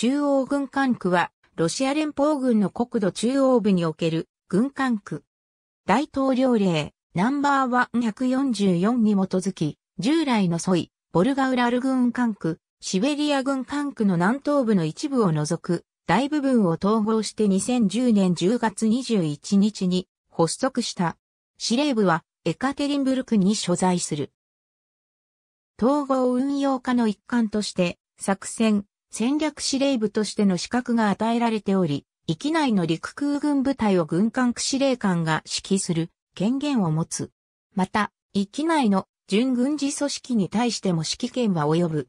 中央軍管区は、ロシア連邦軍の国土中央部における軍管区。大統領令ナンバー144に基づき、従来のソイ、ボルガウラル軍管区、シベリア軍管区の南東部の一部を除く大部分を統合して2010年10月21日に発足した。司令部はエカテリンブルクに所在する。統合運用化の一環として作戦、戦略司令部としての資格が与えられており、域内の陸空軍部隊を軍艦司令官が指揮する権限を持つ。また、域内の準軍事組織に対しても指揮権は及ぶ。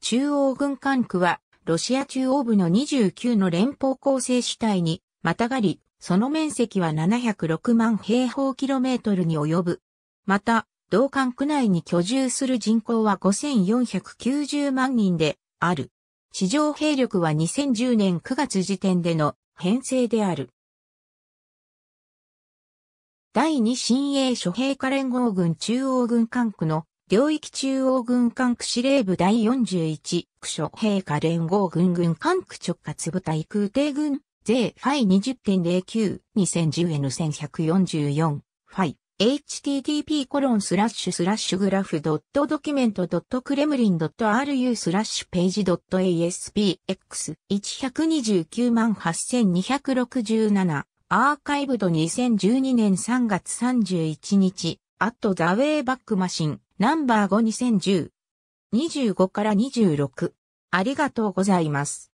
中央軍管区は、ロシア中央部の29の連邦構成主体に、またがり、その面積は706万平方キロメートルに及ぶ。また、同管区内に居住する人口は5490万人である。地上兵力は2010年9月時点での編成である。第二新鋭諸兵科連合軍中央軍管区の領域中央軍管区司令部第41区諸兵科連合軍軍管区直轄部隊空挺軍税ファイ20.09 2010N1144 ファイ http g r a p h d o c u m e n t グ r e m l i n ru p a g e aspx129 万8267アーカイブド2012年3月31日アットザウェイバックマシンナンバー5 2010 25から26ありがとうございます。